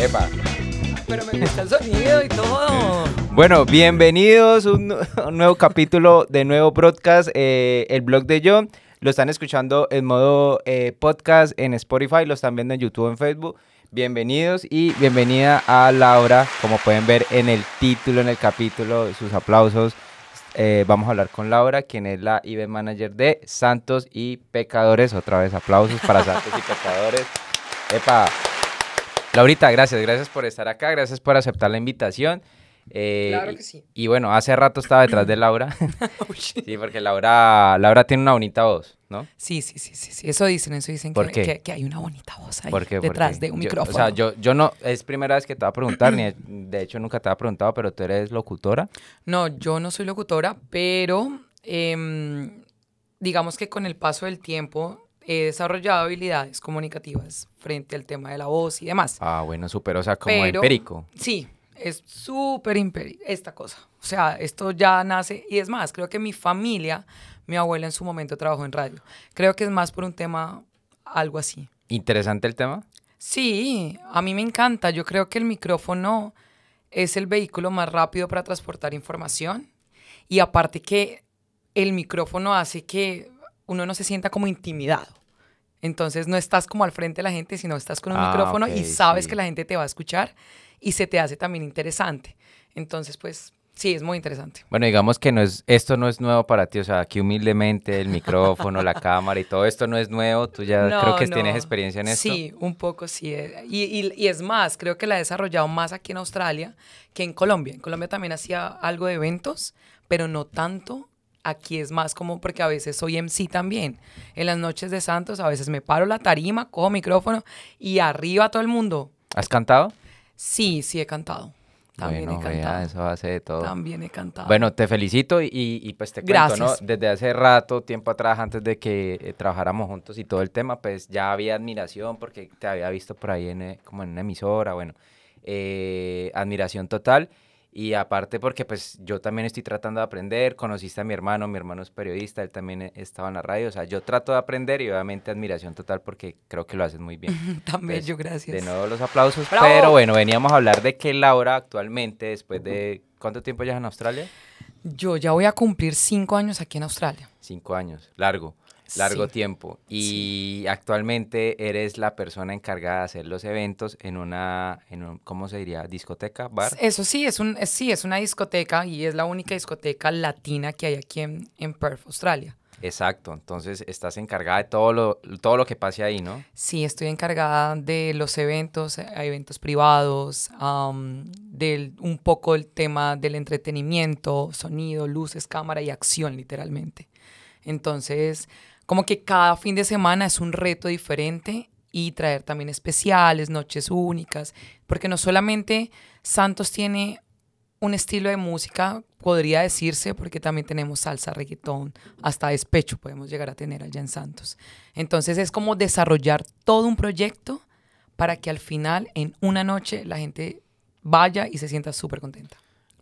Epa. Pero me gusta el sonido y todo. Bueno, bienvenidos a un, nuevo capítulo de nuevo podcast, eh, el blog de John. Lo están escuchando en modo eh, podcast en Spotify, lo están viendo en YouTube, en Facebook. Bienvenidos y bienvenida a Laura. Como pueden ver en el título, en el capítulo, sus aplausos. Eh, vamos a hablar con Laura, quien es la IB Manager de Santos y Pecadores. Otra vez aplausos para Santos y Pecadores. Epa. Laurita, gracias, gracias por estar acá, gracias por aceptar la invitación. Eh, claro que sí. Y, bueno, hace rato estaba detrás de Laura. Oh, sí, porque Laura, Laura tiene una bonita voz, ¿no? Sí, sí, sí, sí, Eso dicen, eso dicen que, hay una bonita voz ahí detrás de un micrófono. O sea, yo, no, es primera vez que te va a preguntar, ni de hecho nunca te había preguntado, pero tú eres locutora. No, yo no soy locutora, pero em, digamos que con el paso del tiempo he desarrollado habilidades comunicativas frente al tema de la voz y demás. Ah, bueno, súper, o sea, como empérico. Sí, es súper empérico esta cosa. O sea, esto ya nace, y es más, creo que mi familia, mi abuela en su momento trabajó en radio. Creo que es más por un tema, algo así. ¿Interesante el tema? Sí, a mí me encanta. Yo creo que el micrófono es el vehículo más rápido para transportar información y aparte que el micrófono hace que uno no se sienta como intimidado. Entonces no estás como al frente de la gente, sino estás con un ah, micrófono y sabes que la gente te va a escuchar y se te hace también interesante. Entonces, pues sí, es muy interesante. Bueno, digamos que no es, esto no es nuevo para ti, o sea, aquí humildemente el micrófono, la cámara y todo esto no es nuevo, tú ya creo que tienes experiencia en esto. Sí, un poco sí. Eh, y, y es más, creo que la he desarrollado más aquí en Australia que en Colombia. En Colombia también hacía algo de eventos, pero no tanto aquí es más como porque a veces soy MC también. En las noches de Santos a veces me paro la tarima, cojo micrófono y arriba todo el mundo. ¿Has cantado? Sí, sí he cantado. También he cantado. eso hace de todo. También he cantado. Bueno, te felicito y, pues te Gracias. Desde hace rato, tiempo atrás, antes de que eh, trabajáramos juntos y todo el tema, pues ya había admiración porque te había visto por ahí eh, como en una emisora, bueno, eh, admiración total. Y aparte porque pues yo también estoy tratando de aprender, conociste a mi hermano, mi hermano es periodista, él también e, estaba en la radio, o sea, yo trato de aprender y obviamente admiración total porque creo que lo haces muy bien. también yo, gracias. De nuevo los aplausos, pero bueno, veníamos a hablar de que Laura actualmente, después de, ¿cuánto tiempo ya en Australia? Yo ya voy a cumplir cinco años aquí en Australia. Cinco años, largo largo tiempo y actualmente eres la persona encargada de hacer los eventos en una, en ¿cómo se diría? ¿Discoteca? ¿Bar? Eso sí es, un, sí, es una discoteca y es la única discoteca latina que hay aquí en, Perth, Australia. Exacto, entonces estás encargada de todo lo, todo lo que pase ahí, ¿no? Sí, estoy encargada de los eventos, eh, eventos privados, de del, un poco el tema del entretenimiento, sonido, luces, cámara y acción, literalmente. Entonces, como que cada fin de semana es un reto diferente y traer también especiales, noches únicas, porque no solamente Santos tiene un estilo de música, podría decirse, porque también tenemos salsa, reggaetón, hasta despecho podemos llegar a tener allá en Santos. Entonces es como desarrollar todo un proyecto para que al final, en una noche, la gente vaya y se sienta súper contenta.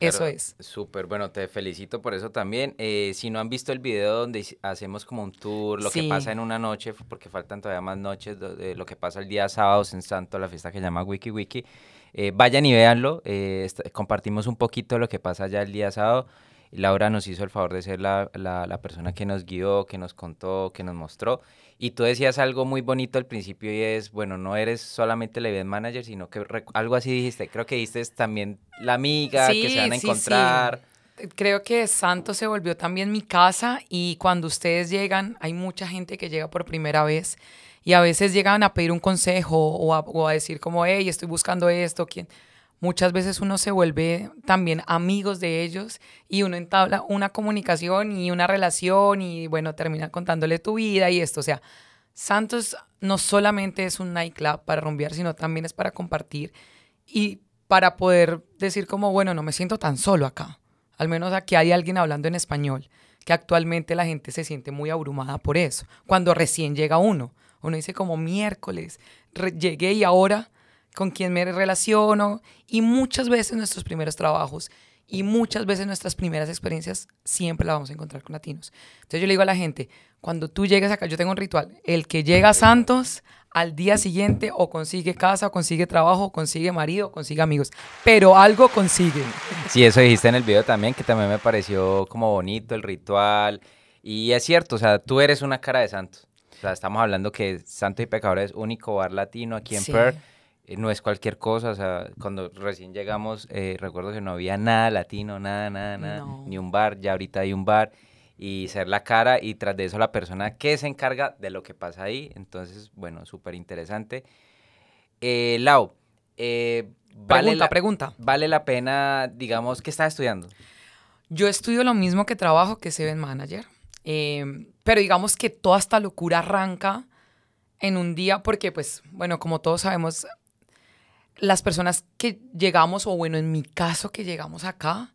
Eso es. Súper, bueno, te felicito por eso también. Eh, si no han visto el video donde hacemos como un tour, lo que pasa en una noche, porque faltan todavía más noches, lo que pasa el día sábado en Santo, la fiesta que se llama Wiki Wiki, eh, vayan y véanlo. Eh, compartimos un poquito lo que pasa ya el día sábado. Laura nos hizo el favor de ser la, la, la persona que nos guió, que nos contó, que nos mostró. Y tú decías algo muy bonito al principio y es, bueno, no eres solamente la event manager, sino que algo así dijiste, creo que dijiste también la amiga que se van a encontrar. Creo que Santo se volvió también mi casa y cuando ustedes llegan, hay mucha gente que llega por primera vez y a veces llegan a pedir un consejo o a, o a decir como, hey, estoy buscando esto, ¿quién? muchas veces uno se vuelve también amigos de ellos y uno entabla una comunicación y una relación y bueno, termina contándole tu vida y esto. O sea, Santos no solamente es un nightclub para rumbear, sino también es para compartir y para poder decir como, bueno, no me siento tan solo acá. Al menos aquí hay alguien hablando en español, que actualmente la gente se siente muy abrumada por eso. Cuando recién llega uno, uno dice como miércoles, llegué y ahora con quién me relaciono y muchas veces nuestros primeros trabajos y muchas veces nuestras primeras experiencias siempre las vamos a encontrar con latinos. Entonces yo le digo a la gente, cuando tú llegues acá, yo tengo un ritual, el que llega a Santos al día siguiente o consigue casa, o consigue trabajo, o consigue marido, o consigue amigos, pero algo consigue. Sí, eso dijiste en el video también, que también me pareció como bonito el ritual. Y es cierto, o sea, tú eres una cara de Santos. O sea, estamos hablando que Santos y Pecadores es único bar latino aquí en sí. Eh, no es cualquier cosa, o sea, cuando recién llegamos, eh, recuerdo que no había nada latino, nada, nada, nada, ni un bar, ya ahorita hay un bar, y ser la cara y tras de eso la persona que se encarga de lo que pasa ahí, entonces, bueno, súper interesante. Eh, Lau, eh, vale, la, pregunta. vale la pena, digamos, ¿qué estás estudiando? Yo estudio lo mismo que trabajo, que se ven Manager, em, pero digamos que toda esta locura arranca en un día porque, pues, bueno, como todos sabemos, las personas que llegamos, o bueno, en mi caso que llegamos acá.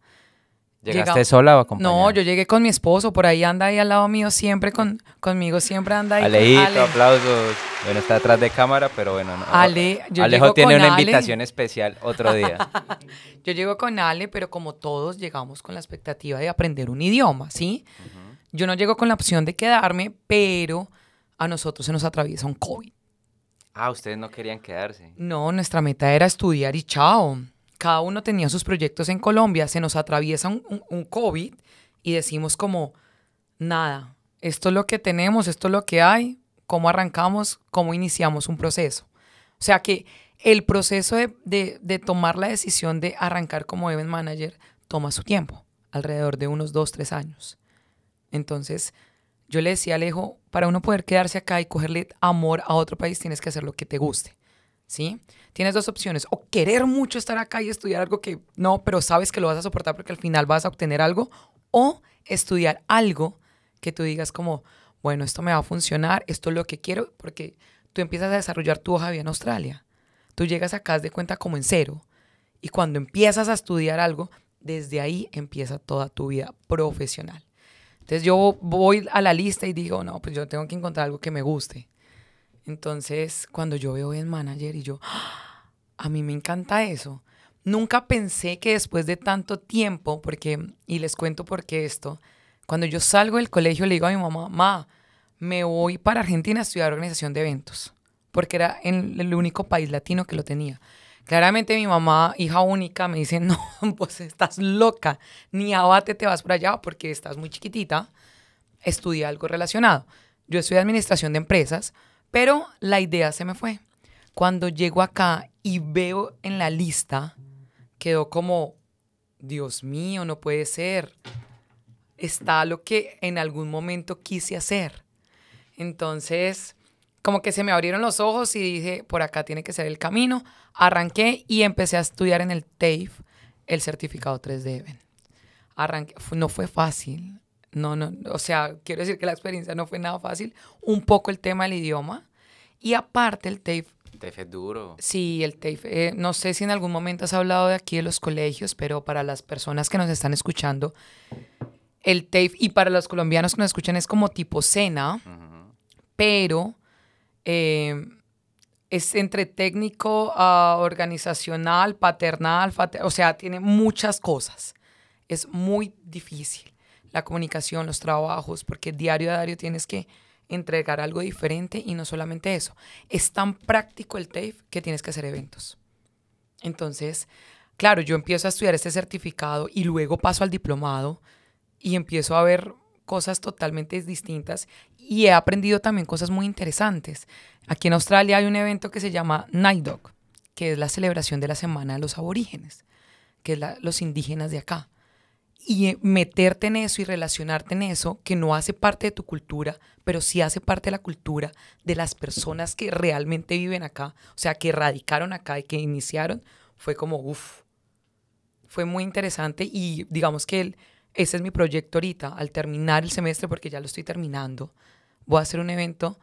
¿Llegaste sola o acompañada? No, yo llegué con mi esposo, por ahí anda ahí al lado mío siempre, con, conmigo siempre anda ahí. Aleito, aplausos. Bueno, está atrás de cámara, pero bueno. No. Ale, Alejo tiene una invitación especial otro día. yo llego con Ale, pero como todos llegamos con la expectativa de aprender un idioma, ¿sí? Yo no llego con la opción de quedarme, pero a nosotros se nos atraviesa un COVID. Ah, ustedes no querían quedarse. No, nuestra meta era estudiar y chao. Cada uno tenía sus proyectos en Colombia, se nos atraviesa un, COVID y decimos como, nada, esto es lo que tenemos, esto es lo que hay, cómo arrancamos, cómo iniciamos un proceso. O sea que el proceso de, de, tomar la decisión de arrancar como event manager toma su tiempo, alrededor de unos dos, tres años. Entonces, yo le decía a Alejo, para uno poder quedarse acá y cogerle amor a otro país, tienes que hacer lo que te guste. ¿Sí? Tienes dos opciones, o querer mucho estar acá y estudiar algo que no, pero sabes que lo vas a soportar porque al final vas a obtener algo, o estudiar algo que tú digas como, bueno, esto me va a funcionar, esto es lo que quiero, porque tú empiezas a desarrollar tu hoja de vida en Australia. Tú llegas acá de cuenta como en cero. Y cuando empiezas a estudiar algo, desde ahí empieza toda tu vida profesional. Entonces yo voy a la lista y digo, no, pues yo tengo que encontrar algo que me guste. Entonces cuando yo veo en manager y yo, ¡Ah! a mí me encanta eso. Nunca pensé que después de tanto tiempo, porque, y les cuento por qué esto, cuando yo salgo del colegio le digo a mi mamá, mamá, me voy para Argentina a estudiar organización de eventos, porque era el único país latino que lo tenía. Claramente mi mamá, hija única, me dice, no, pues estás loca, ni abate te vas por allá porque estás muy chiquitita, estudia algo relacionado. Yo estudié administración de empresas, pero la idea se me fue. Cuando llego acá y veo en la lista, quedó como, Dios mío, no puede ser. Está lo que en algún momento quise hacer. Entonces, como que se me abrieron los ojos y dije, por acá tiene que ser el camino. Arranqué y empecé a estudiar en el TAFE el certificado 3D Arranqué, no fue fácil. No, no, o sea, quiero decir que la experiencia no fue nada fácil. Un poco el tema del idioma. Y aparte el TAFE. El TAFE es duro. Sí, el TAFE. Eh, no sé si en algún momento has hablado de aquí de los colegios, pero para las personas que nos están escuchando, el TAFE, y para los colombianos que nos escuchan, es como tipo cena, pero Em, es entre técnico, ah, organizacional, paternal, o sea, tiene muchas cosas. Es muy difícil la comunicación, los trabajos, porque diario a diario tienes que entregar algo diferente y no solamente eso. Es tan práctico el TAFE que tienes que hacer eventos. Entonces, claro, yo empiezo a estudiar este certificado y luego paso al diplomado y empiezo a ver cosas totalmente distintas y he aprendido también cosas muy interesantes. Aquí en Australia hay un evento que se llama Night Dog, que es la celebración de la Semana de los Aborígenes, que es los indígenas de acá. Y eh, meterte en eso y relacionarte en eso, que no hace parte de tu cultura, pero sí hace parte de la cultura de las personas que realmente viven acá, o sea, que radicaron acá y que iniciaron, fue como, uff, fue muy interesante y digamos que ese es mi proyecto ahorita, al terminar el semestre, porque ya lo estoy terminando, voy a hacer un evento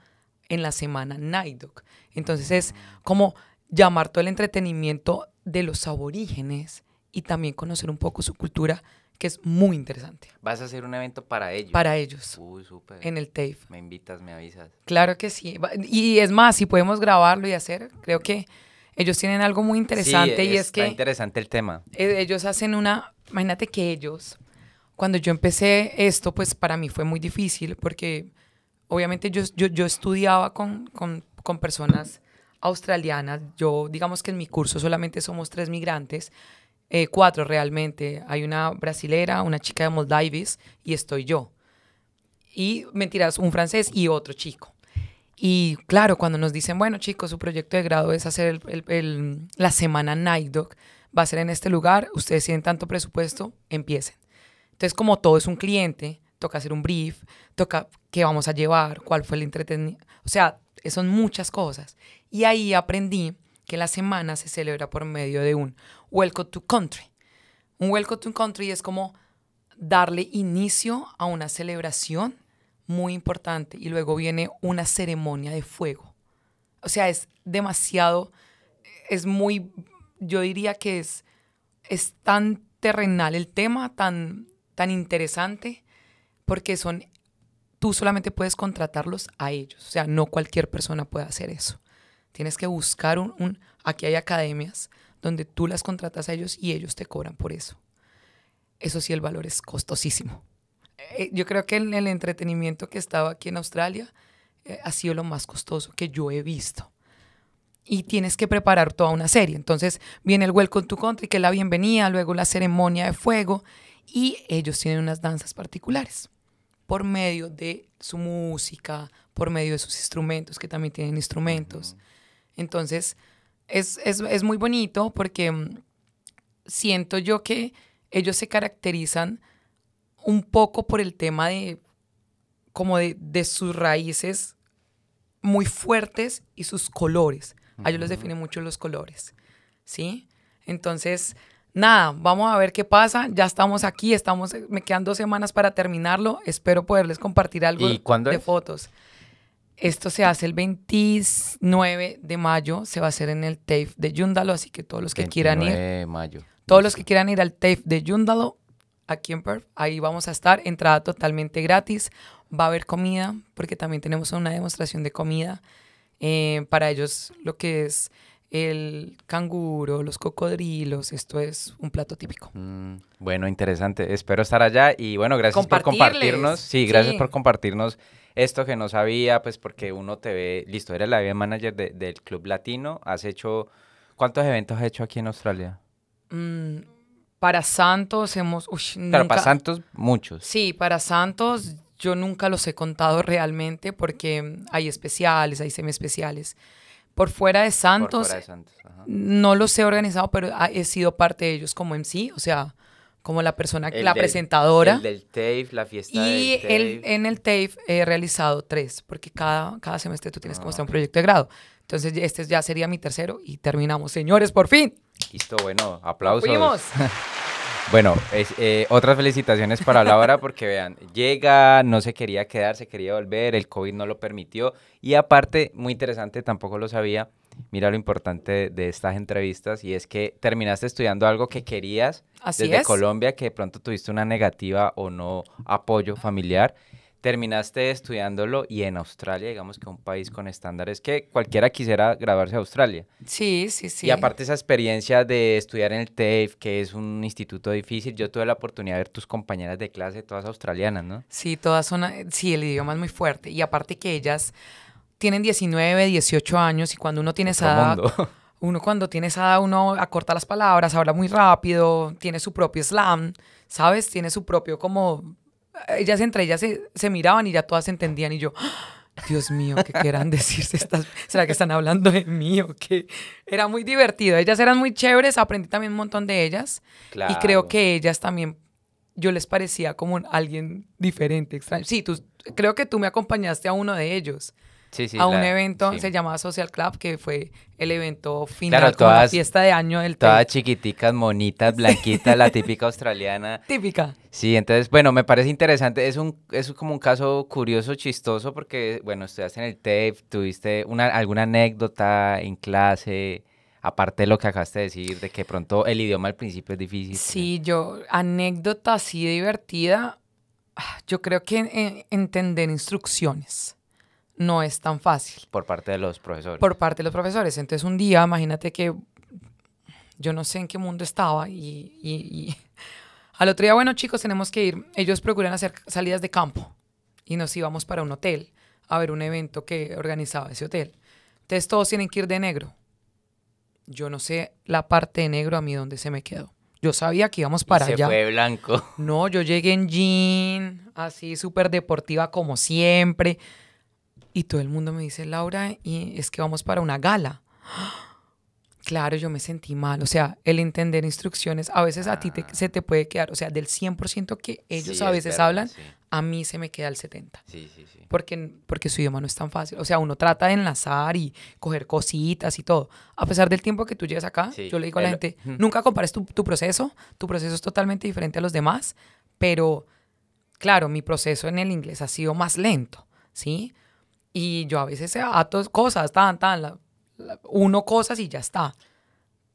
en la semana Night Dog. Entonces es como llamar todo el entretenimiento de los aborígenes y también conocer un poco su cultura, que es muy interesante. ¿Vas a hacer un evento para ellos? Para ellos. Uy, súper. En el TAFE. Me invitas, me avisas. Claro que sí. Y es más, si podemos grabarlo y hacer, creo que ellos tienen algo muy interesante y es que... interesante el tema. Eh, ellos hacen una... Imagínate que ellos, cuando yo empecé esto, pues para mí fue muy difícil porque obviamente yo, yo, estudiaba con, personas australianas, yo digamos que en mi curso solamente somos tres migrantes, eh, cuatro realmente, hay una brasilera, una chica de Moldavis y estoy yo. Y mentiras, un francés y otro chico. Y claro, cuando nos dicen, bueno chicos, su proyecto de grado es hacer el, la semana Night Dog, va a ser en este lugar, ustedes tienen tanto presupuesto, empiecen. Entonces, como todo es un cliente, toca hacer un brief, toca qué vamos a llevar, cuál fue el entretenimiento. O sea, son muchas cosas. Y ahí aprendí que la semana se celebra por medio de un Welcome to Country. Un Welcome to Country es como darle inicio a una celebración muy importante y luego viene una ceremonia de fuego. O sea, es demasiado, es muy, yo diría que es, es tan terrenal el tema, tan, tan interesante, porque son, tú solamente puedes contratarlos a ellos, o sea, no cualquier persona puede hacer eso. Tienes que buscar un, aquí hay academias donde tú las contratas a ellos y ellos te cobran por eso. Eso sí, el valor es costosísimo. Eh, yo creo que el, el, entretenimiento que estaba aquí en Australia eh, ha sido lo más costoso que yo he visto y tienes que preparar toda una serie. Entonces viene el Welcome to Country, que es la bienvenida, luego la ceremonia de fuego, y ellos tienen unas danzas particulares por medio de su música, por medio de sus instrumentos, que también tienen instrumentos. Entonces, es, muy bonito porque mm, siento yo que ellos se caracterizan un poco por el tema de como de, de sus raíces muy fuertes y sus colores. A ellos les definen mucho los colores, ¿sí? Entonces, nada, vamos a ver qué pasa. Ya estamos aquí, estamos, eh, me quedan dos semanas para terminarlo. Espero poderles compartir algo de fotos. Esto se hace el 29 de mayo, se va a hacer en el TAFE de Yundalo, así que todos los que quieran ir. Todos los que quieran ir al TAFE de Yundalo, aquí en Perth, ahí vamos a estar, entrada totalmente gratis. Va a haber comida, porque también tenemos una demostración de comida. Eh, para ellos, lo que es el canguro, los cocodrilos, esto es un plato típico. Mm, bueno, interesante. Espero estar allá y bueno, gracias por compartirnos. Sí, gracias por compartirnos esto que no sabía, pues porque uno te ve, listo, eres la vida manager del Club Latino, has hecho, ¿cuántos eventos has hecho aquí en Australia? Mm, para Santos hemos... Uy, para Santos muchos. Sí, para Santos yo nunca los he contado realmente porque hay especiales, hay semi especiales por fuera de Santos. No los he organizado, pero he sido parte de ellos como MC, o sea, como la persona, la presentadora. El del TAFE, la fiesta y El, en el TAFE he realizado tres, porque cada, cada semestre tú tienes como que mostrar un ah, proyecto de grado. Entonces, este ya sería mi tercero y terminamos, señores, por fin. Listo, bueno, aplausos. Fuimos. Bueno, eh, otras felicitaciones para Laura porque vean, llega, no se quería quedar, se quería volver, el COVID no lo permitió y aparte, muy interesante, tampoco lo sabía, mira lo importante de estas entrevistas y es que terminaste estudiando algo que querías desde Colombia, que de pronto tuviste una negativa o no apoyo familiar terminaste estudiándolo y en Australia, digamos que un país con estándares que cualquiera quisiera graduarse a Australia. Sí, sí, sí. Y aparte esa experiencia de estudiar en el TAFE, que es un instituto difícil, yo tuve la oportunidad de ver tus compañeras de clase, todas australianas, ¿no? Sí, todas son, eh, sí, el idioma es muy fuerte. Y aparte que ellas tienen 19, 18 años y cuando uno tiene esa... edad, Uno cuando tiene esa edad, uno acorta las palabras, habla muy rápido, tiene su propio slam, ¿sabes? Tiene su propio como ellas entre ellas se, miraban y ya todas se entendían y yo, ¡Ah! Dios mío, ¿qué querrán decirse estas? ¿Será que están hablando de mí o qué? Era muy divertido. Ellas eran muy chéveres, aprendí también un montón de ellas. Y creo que ellas también, yo les parecía como alguien diferente, extraño. Sí, tú, creo que tú me acompañaste a uno de ellos a un evento, se llamaba Social Club, que fue el evento final, claro, la fiesta de año del Todas chiquiticas, monitas, blanquitas, la típica australiana. Típica. Sí, entonces, bueno, me parece interesante, es un es como un caso curioso, chistoso, porque, bueno, estudiaste en el Tape, tuviste una, alguna anécdota en clase aparte de lo que acabaste de decir, de que pronto el idioma al principio es difícil. Sí, yo, anécdota así divertida, ah, yo creo que entender instrucciones no es tan fácil. Por parte de los profesores. Por parte de los profesores. Entonces un día, imagínate que yo no sé en qué mundo estaba y, y, al otro día, bueno chicos, tenemos que ir. Ellos procuran hacer salidas de campo y nos íbamos para un hotel a ver un evento que organizaba ese hotel. Entonces todos tienen que ir de negro. Yo no sé la parte de negro a mí dónde se me quedó. Yo sabía que íbamos para allá. Se fue blanco. No, yo llegué en jean, así súper deportiva como siempre. Y todo el mundo me dice, Laura, y es que vamos para una gala. Claro, yo me sentí mal. O sea, el entender instrucciones, a veces a ti ah. se te puede quedar, o sea, del 100% que ellos a veces hablan, a mí se me queda el 70%. Sí, sí, sí. Porque, porque su idioma no es tan fácil. O sea, uno trata de enlazar y coger cositas y todo. A pesar del tiempo que tú llegas acá, yo le digo a la gente, nunca compares tu, tu proceso. Tu proceso es totalmente diferente a los demás, pero claro, mi proceso en el inglés ha sido más lento, ¿sí? Y yo a veces se ato cosas, tan, tan, uno cosas y ya está.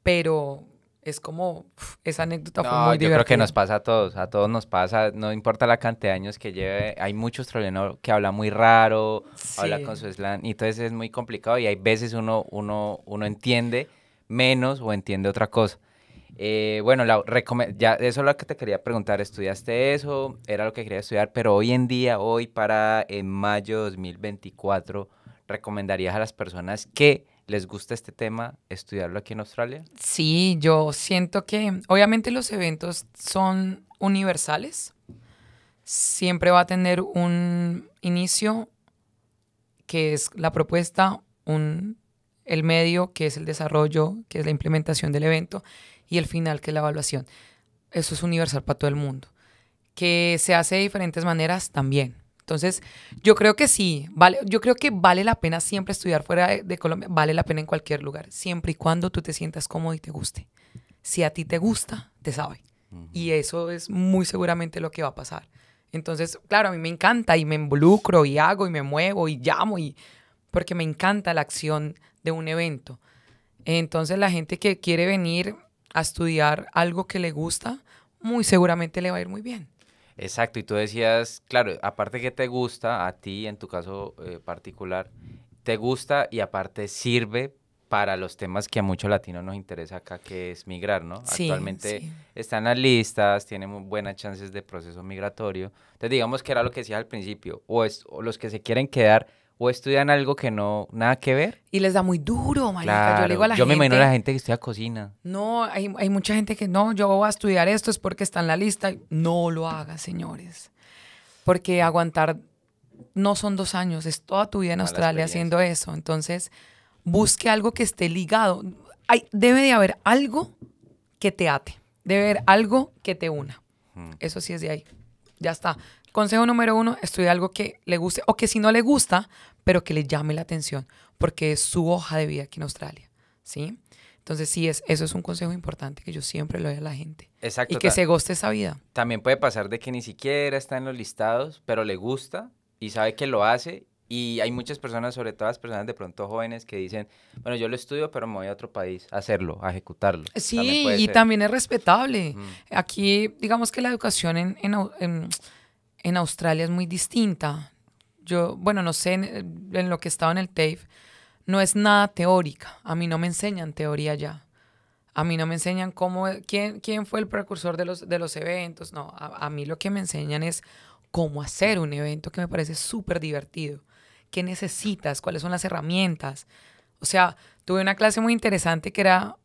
Pero es como, esa anécdota fue muy yo creo que nos pasa a todos, a todos nos pasa, no importa la cantidad de años que lleve, hay muchos trolenos que hablan muy raro, hablan habla con su slang, y entonces es muy complicado y hay veces uno, uno, uno entiende menos o entiende otra cosa. Eh, bueno, la, ya eso es lo que te quería preguntar. ¿Estudiaste eso? Era lo que quería estudiar, pero hoy en día, hoy para en mayo 2024, ¿recomendarías a las personas que les gusta este tema estudiarlo aquí en Australia? Sí, yo siento que obviamente los eventos son universales. Siempre va a tener un inicio que es la propuesta, un, el medio que es el desarrollo, que es la implementación del evento y el final, que es la evaluación. Eso es universal para todo el mundo. Que se hace de diferentes maneras también. Entonces, yo creo que sí, vale, yo creo que vale la pena siempre estudiar fuera de, Colombia, vale la pena en cualquier lugar, siempre y cuando tú te sientas cómodo y te guste. Si a ti te gusta, te sabe. Y eso es muy seguramente lo que va a pasar. Entonces, claro, a mí me encanta y me involucro y hago y me muevo y llamo y porque me encanta la acción de un evento. Entonces, la gente que quiere venir a estudiar algo que le gusta, muy seguramente le va a ir muy bien. Exacto, y tú decías, claro, aparte que te gusta, a ti en tu caso eh, particular, te gusta y aparte sirve para los temas que a muchos latinos nos interesa acá, que es migrar, ¿no? Actualmente están las listas, tienen buenas chances de proceso migratorio. Entonces, digamos que era lo que decías al principio, o, es, o los que se quieren quedar o estudian algo que no, nada que ver. Y les da muy duro, marica. yo le digo a la gente. Yo me imagino a la gente que estudia cocina. No, hay, mucha gente que no, yo voy a estudiar esto, es porque está en la lista. No lo hagas, señores. Porque aguantar no son dos años, es toda tu vida en Australia haciendo eso. Entonces, busque algo que esté ligado. Hay, debe de haber algo que te ate, debe haber algo que te una. Eso sí es de ahí. Ya está. Consejo número uno, estudia algo que le guste o que si no le gusta, pero que le llame la atención, porque es su hoja de vida aquí en Australia, ¿sí? Entonces sí, es, eso es un consejo importante que yo siempre le doy a la gente. Exacto. Y que se goste esa vida. También puede pasar de que ni siquiera está en los listados, pero le gusta y sabe que lo hace. Y hay muchas personas, sobre todo las personas de pronto jóvenes, que dicen, bueno, yo lo estudio, pero me voy a otro país a hacerlo, a ejecutarlo. Eh, sí, y también es respetable. Aquí, digamos que la educación en, en, en Australia es muy distinta yo, bueno, no sé, en, lo que estaba en el TAFE, no es nada teórica. A mí no me enseñan teoría ya. A mí no me enseñan cómo, quién, quién fue el precursor de los, de los eventos. No, a, mí lo que me enseñan es cómo hacer un evento que me parece súper divertido. ¿Qué necesitas? ¿Cuáles son las herramientas? O sea, tuve una clase muy interesante que era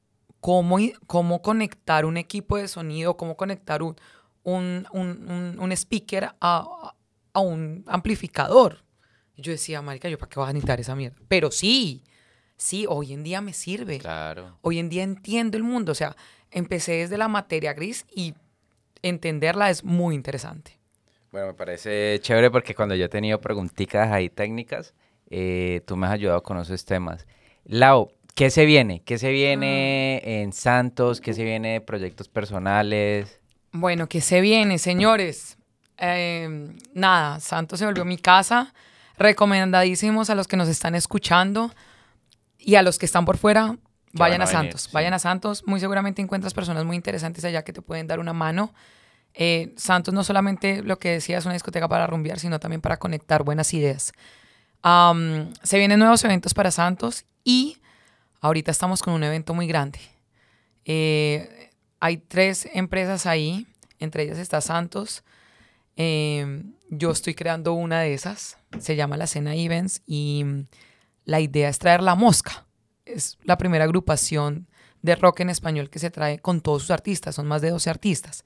cómo, cómo conectar un equipo de sonido, cómo conectar un, un, un, un speaker a, a un amplificador. yo decía, marica, ¿yo para qué vas a necesitar esa mierda? Pero sí, sí, hoy en día me sirve. Claro. Hoy en día entiendo el mundo. O sea, empecé desde la materia gris y entenderla es muy interesante. Bueno, me parece chévere porque cuando yo he tenido preguntitas ahí técnicas, eh, tú me has ayudado con esos temas. Lau, ¿qué se viene? ¿Qué se viene ah. en Santos? ¿Qué se viene de proyectos personales? Bueno, ¿qué se viene, señores? Em, nada, Santos se volvió mi casa. Recomendadísimos a los que nos están escuchando y a los que están por fuera, vayan a, Santos. Vayan a Santos. Muy seguramente encuentras personas muy interesantes allá que te pueden dar una mano. Eh, Santos no solamente lo que decía es una discoteca para rumbear, sino también para conectar buenas ideas. se vienen nuevos eventos para Santos y ahorita estamos con un evento muy grande. Eh, hay tres empresas ahí, entre ellas está Santos, Em, yo estoy creando una de esas, se llama la Cena Events y mm, la idea es traer la mosca. Es la primera agrupación de rock en español que se trae con todos sus artistas, son más de 12 artistas.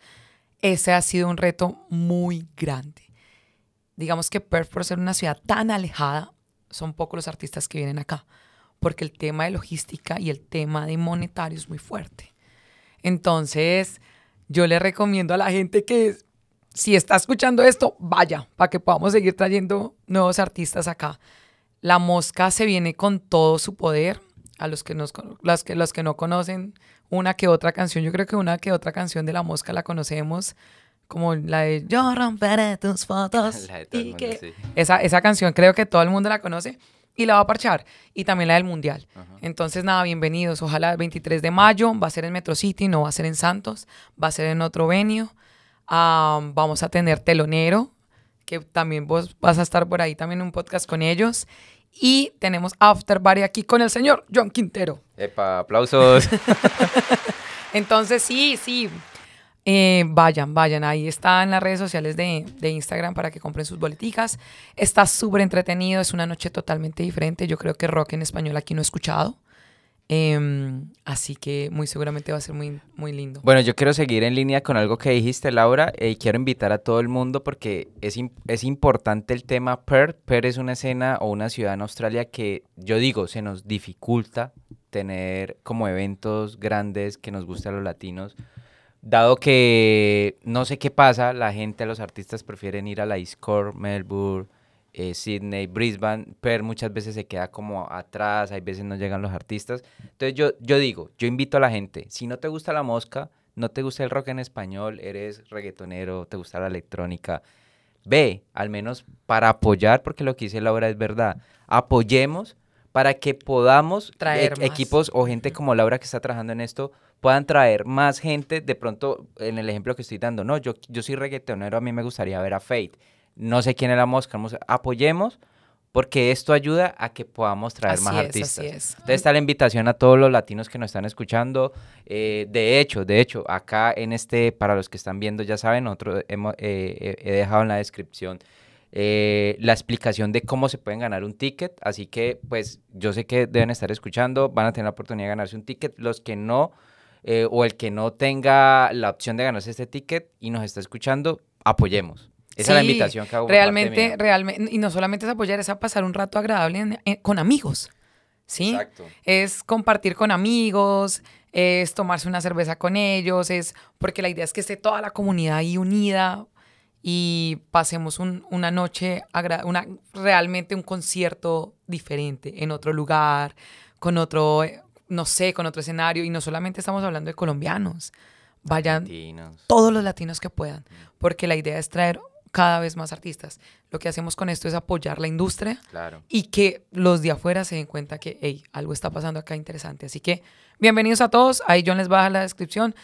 Ese ha sido un reto muy grande. Digamos que Perth, por ser una ciudad tan alejada, son pocos los artistas que vienen acá, porque el tema de logística y el tema de monetario es muy fuerte. Entonces, yo le recomiendo a la gente que si está escuchando esto, vaya, para que podamos seguir trayendo nuevos artistas acá. La mosca se viene con todo su poder. A los que, nos, las que, los que no conocen una que otra canción, yo creo que una que otra canción de La Mosca la conocemos, como la de Yo romperé tus fotos. esa, canción creo que todo el mundo la conoce y la va a parchar. Y también la del Mundial. Entonces, nada, bienvenidos. Ojalá el 23 de mayo va a ser en Metro City, no va a ser en Santos, va a ser en otro venio vamos a tener Telonero, que también vos vas a estar por ahí también en un podcast con ellos. Y tenemos After aquí con el señor John Quintero. Epa, aplausos. Entonces, sí, sí. Eh, vayan, vayan. Ahí está en las redes sociales de, Instagram para que compren sus boleticas. Está súper entretenido. Es una noche totalmente diferente. Yo creo que rock en español aquí no he escuchado. Em, así que muy seguramente va a ser muy, muy lindo. Bueno, yo quiero seguir en línea con algo que dijiste, Laura, eh, y quiero invitar a todo el mundo porque es, es importante el tema Perth. Perth es una escena o una ciudad en Australia que, yo digo, se nos dificulta tener como eventos grandes que nos gusten a los latinos. Dado que no sé qué pasa, la gente, los artistas prefieren ir a la Discord, Melbourne, eh, Sydney, Brisbane, pero muchas veces se queda como atrás, hay veces no llegan los artistas. Entonces yo, yo digo, yo invito a la gente, si no te gusta la mosca, no te gusta el rock en español, eres reggaetonero, te gusta la electrónica, ve, al menos para apoyar, porque lo que dice Laura es verdad, apoyemos para que podamos traer e, equipos o gente como Laura que está trabajando en esto puedan traer más gente, de pronto en el ejemplo que estoy dando, no, yo, yo soy reggaetonero, a mí me gustaría ver a Fate, no sé quién es la Mosca, apoyemos porque esto ayuda a que podamos traer más artistas. Así es. Entonces está la invitación a todos los latinos que nos están escuchando. Eh, de hecho, de hecho, acá en este, para los que están viendo, ya saben, otro hemos, eh, eh, he dejado en la descripción la explicación de cómo se pueden ganar un ticket. Así que, pues, yo sé que deben estar escuchando, van a tener la oportunidad de ganarse un ticket. Los que no, o el que no tenga la opción de ganarse este ticket y nos está escuchando, apoyemos. Esa es la invitación que hago. Realmente, realmente, y no solamente es apoyar, es a pasar un rato agradable eh, con amigos. ¿Sí? Exacto. Es compartir con amigos, es tomarse una cerveza con ellos, es porque la idea es que esté toda la comunidad ahí unida y pasemos una noche, una, realmente un concierto diferente, en otro lugar, con otro, eh, no sé, con otro escenario. Y no solamente estamos hablando de colombianos, vayan todos los latinos que puedan, porque la idea es traer cada vez más artistas. Lo que hacemos con esto es apoyar la industria y que los de afuera se den cuenta que, algo está pasando acá interesante. Así que bienvenidos a todos. Ahí yo les baja la descripción.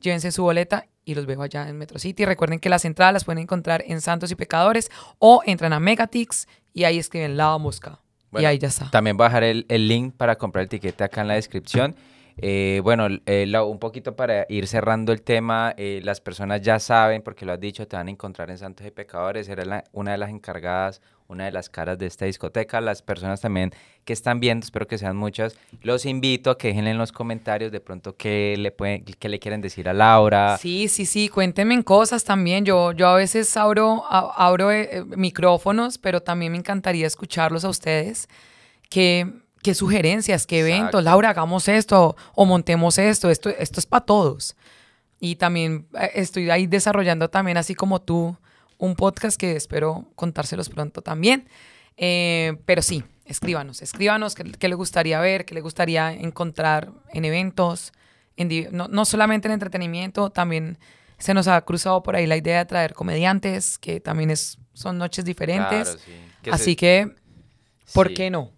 Llévense su boleta y los veo allá en Metro City. Recuerden que las entradas las pueden encontrar en Santos y Pecadores o entran a Megatix y ahí escriben La Mosca. y ahí ya está. También voy a dejar el, el link para comprar el tiquete acá en la descripción. Eh, bueno, eh, un poquito para ir cerrando el tema, eh, las personas ya saben, porque lo has dicho, te van a encontrar en Santos y Pecadores, Era una de las encargadas, una de las caras de esta discoteca. Las personas también que están viendo, espero que sean muchas, los invito a que dejen en los comentarios de pronto qué le, le quieren decir a Laura. Sí, sí, sí, cuéntenme cosas también. Yo, yo a veces abro, abro micrófonos, pero también me encantaría escucharlos a ustedes. Que qué sugerencias, qué eventos, Laura, hagamos esto o montemos esto, esto, esto es para todos. Y también eh, estoy ahí desarrollando también, así como tú, un podcast que espero contárselos pronto también. Eh, pero sí, escríbanos, escríbanos qué, le gustaría ver, qué le gustaría encontrar en eventos, no, solamente en entretenimiento, también se nos ha cruzado por ahí la idea de traer comediantes, que también es, son noches diferentes. así que, ¿por qué no?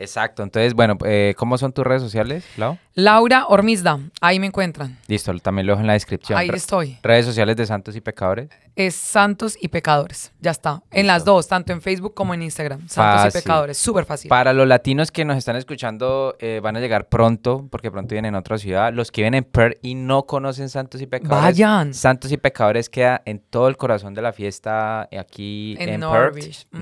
Exacto, entonces, bueno, eh, ¿cómo son tus redes sociales, Lau? Laura Ormizda, ahí me encuentran. Listo, también lo dejo en la descripción. Ahí estoy. Redes sociales de Santos y Pecadores. Es Santos y Pecadores, ya está. En las dos, tanto en Facebook como en Instagram. Santos y Pecadores, súper fácil. Para los latinos que nos están escuchando, eh, van a llegar pronto, porque pronto vienen a otra ciudad. Los que vienen en Perth y no conocen Santos y Pecadores. Vayan. Santos y Pecadores queda en todo el corazón de la fiesta aquí en, Perth, mm.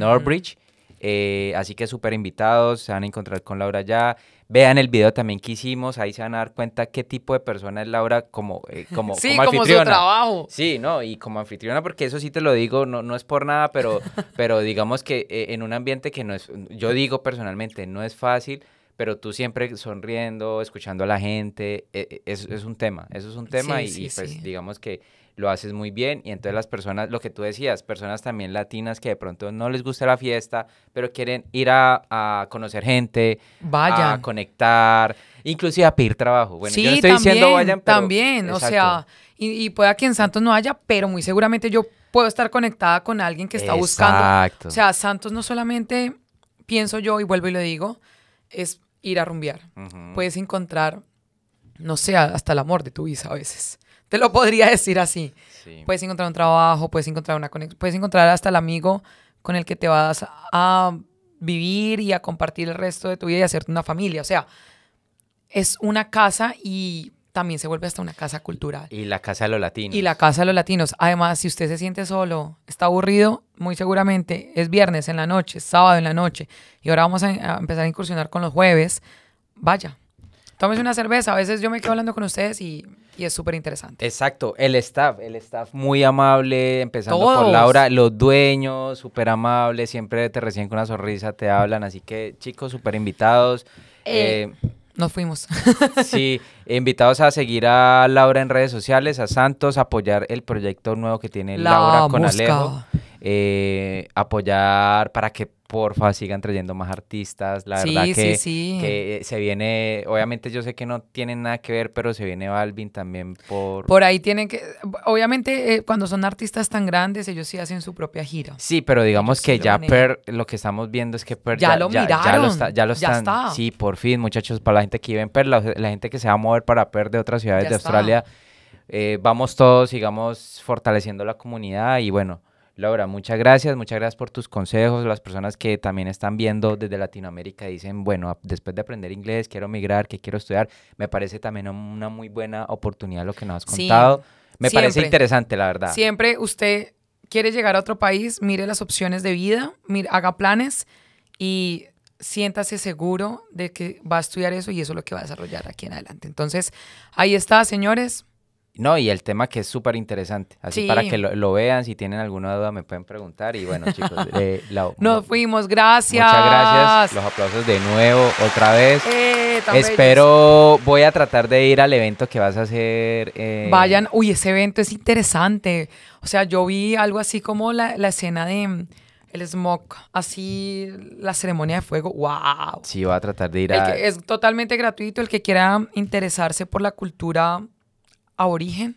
Eh, así que súper invitados, se van a encontrar con Laura ya. Vean el video también que hicimos, ahí se van a dar cuenta qué tipo de persona es Laura como, eh, como, sí, como, Su trabajo. Sí, no, y como anfitriona, porque eso sí te lo digo, no, no es por nada, pero, pero digamos que eh, en un ambiente que no es, yo digo personalmente, no es fácil pero tú siempre sonriendo, escuchando a la gente, e, e, es, es un tema, eso es un tema y, pues digamos que lo haces muy bien y entonces las personas, lo que tú decías, personas también latinas que de pronto no les gusta la fiesta, pero quieren ir a, conocer gente, vayan. a conectar, inclusive a pedir trabajo. sí, yo estoy también, también, o sea, y, pueda que en Santos no haya, pero muy seguramente yo puedo estar conectada con alguien que está buscando. O sea, Santos no solamente pienso yo y vuelvo y lo digo, es ir a rumbear. Puedes encontrar, no sé, hasta el amor de tu vida a veces. Te lo podría decir así. Puedes encontrar un trabajo, puedes encontrar una conexión, puedes encontrar hasta el amigo con el que te vas a vivir y a compartir el resto de tu vida y hacerte una familia. O sea, es una casa y también se vuelve hasta una casa cultural. Y la casa de los latinos. Y la casa de los latinos. Además, si usted se siente solo, está aburrido, muy seguramente es viernes en la noche, sábado en la noche, y ahora vamos a, empezar a incursionar con los jueves, vaya. tomes una cerveza. A veces yo me quedo hablando con ustedes y, es súper interesante. Exacto. El staff, el staff muy amable, empezando por Laura, los dueños, súper amables, siempre te reciben con una sonrisa, te hablan. Así que, chicos, súper invitados. eh, eh nos fuimos. sí, invitados a seguir a Laura en redes sociales, a Santos, apoyar el proyecto nuevo que tiene Laura con Alejo. Eh, apoyar para que porfa, sigan trayendo más artistas. La verdad que, sí, sí. que, se viene, obviamente yo sé que no tienen nada que ver, pero se viene Balvin también por... Por ahí tienen que, obviamente eh, cuando son artistas tan grandes, ellos sí hacen su propia gira. Sí, pero digamos que ya per, lo que estamos viendo es que per, ya, lo miraron, ya, lo está, sí, por fin, muchachos, para la gente que vive en Per, la, gente que se va a mover para Per de otras ciudades de Australia, eh, vamos todos, sigamos fortaleciendo la comunidad y bueno. Laura, muchas gracias, muchas gracias por tus consejos. Las personas que también están viendo desde Latinoamérica dicen, bueno, después de aprender inglés, quiero migrar, que quiero estudiar. Me parece también una muy buena oportunidad lo que nos has contado. Me parece interesante, la verdad. Siempre usted quiere llegar a otro país, mire las opciones de vida, mire, haga planes y siéntase seguro de que va a estudiar eso y eso es lo que va a desarrollar aquí en adelante. Entonces, ahí está, señores. No, y el tema que es súper interesante. Así para que lo, vean, si tienen alguna duda me pueden preguntar. Y bueno, chicos, eh, nos fuimos, gracias. Muchas gracias. Los aplausos de nuevo, otra vez. Eh, Espero, voy a tratar de ir al evento que vas a hacer. Eh, Vayan, uy, ese evento es interesante. O sea, yo vi algo así como la, escena de mm, el smoke, así la ceremonia de fuego, wow. Sí, voy a tratar de ir a... es totalmente gratuito, el que quiera interesarse por la cultura a origen,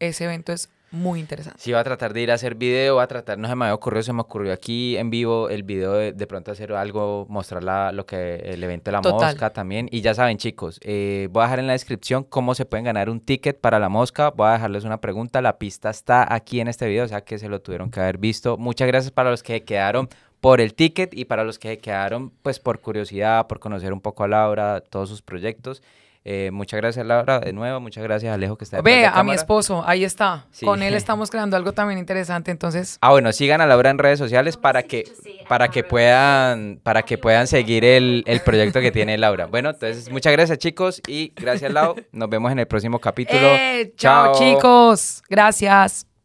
ese evento es muy interesante. Sí, va a tratar de ir a hacer video, va a tratar, no se me había ocurrido, se me ocurrió aquí en vivo el video de, pronto hacer algo, mostrar la, lo que el evento de la mosca también. Y ya saben, chicos, eh, voy a dejar en la descripción cómo se pueden ganar un ticket para la mosca. Voy a dejarles una pregunta. La pista está aquí en este video, o sea que se lo tuvieron que haber visto. Muchas gracias para los que quedaron por el ticket y para los que quedaron pues por curiosidad, por conocer un poco a Laura, todos sus proyectos. Eh, muchas gracias, Laura, de nuevo. Muchas gracias, Alejo, que está Ve, a mi esposo, ahí está. Con él estamos creando algo también interesante, entonces. Ah, bueno, sigan a Laura en redes sociales para que, para que, puedan, para que puedan seguir el, proyecto que tiene Laura. Bueno, entonces, muchas gracias, chicos, y gracias, Lau. Nos vemos en el próximo capítulo. Eh, chao, chicos. Gracias.